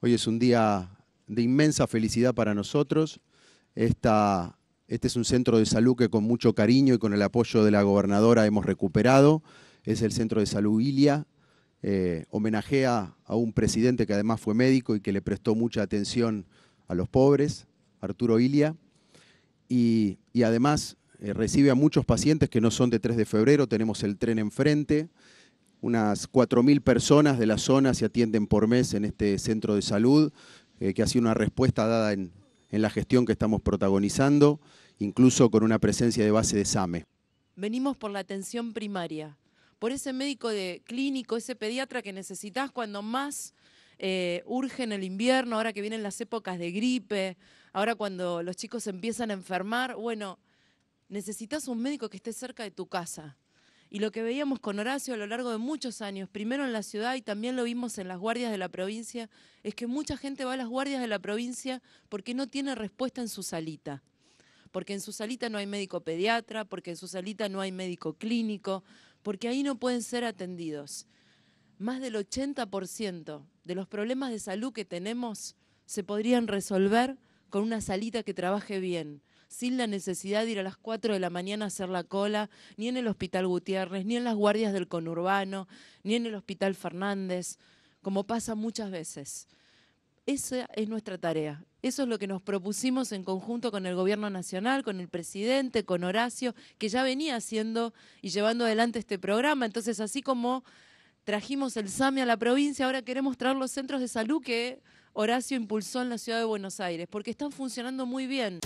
Hoy es un día de inmensa felicidad para nosotros. este es un centro de salud que con mucho cariño y con el apoyo de la gobernadora hemos recuperado. Es el centro de salud Ilia. Eh, homenajea a un presidente que además fue médico y que le prestó mucha atención a los pobres, Arturo Ilia. Y, además eh, recibe a muchos pacientes que no son de 3 de febrero. Tenemos el tren enfrente. Unas 4.000 personas de la zona se atienden por mes en este centro de salud, eh, que ha sido una respuesta dada en, la gestión que estamos protagonizando, incluso con una presencia de base de SAME. Venimos por la atención primaria, por ese médico de clínico, ese pediatra que necesitas cuando más eh, urge en el invierno, ahora que vienen las épocas de gripe, ahora cuando los chicos empiezan a enfermar, bueno, necesitas un médico que esté cerca de tu casa. Y lo que veíamos con Horacio a lo largo de muchos años, primero en la ciudad y también lo vimos en las guardias de la provincia, es que mucha gente va a las guardias de la provincia porque no tiene respuesta en su salita. Porque en su salita no hay médico pediatra, porque en su salita no hay médico clínico, porque ahí no pueden ser atendidos. Más del 80% de los problemas de salud que tenemos se podrían resolver con una salita que trabaje bien, sin la necesidad de ir a las 4 de la mañana a hacer la cola, ni en el Hospital Gutiérrez, ni en las guardias del conurbano, ni en el Hospital Fernández, como pasa muchas veces. Esa es nuestra tarea. Eso es lo que nos propusimos en conjunto con el Gobierno Nacional, con el presidente, con Horacio, que ya venía haciendo y llevando adelante este programa. Entonces, así como trajimos el SAMI a la provincia, ahora queremos traer los centros de salud que Horacio impulsó en la ciudad de Buenos Aires, porque están funcionando muy bien.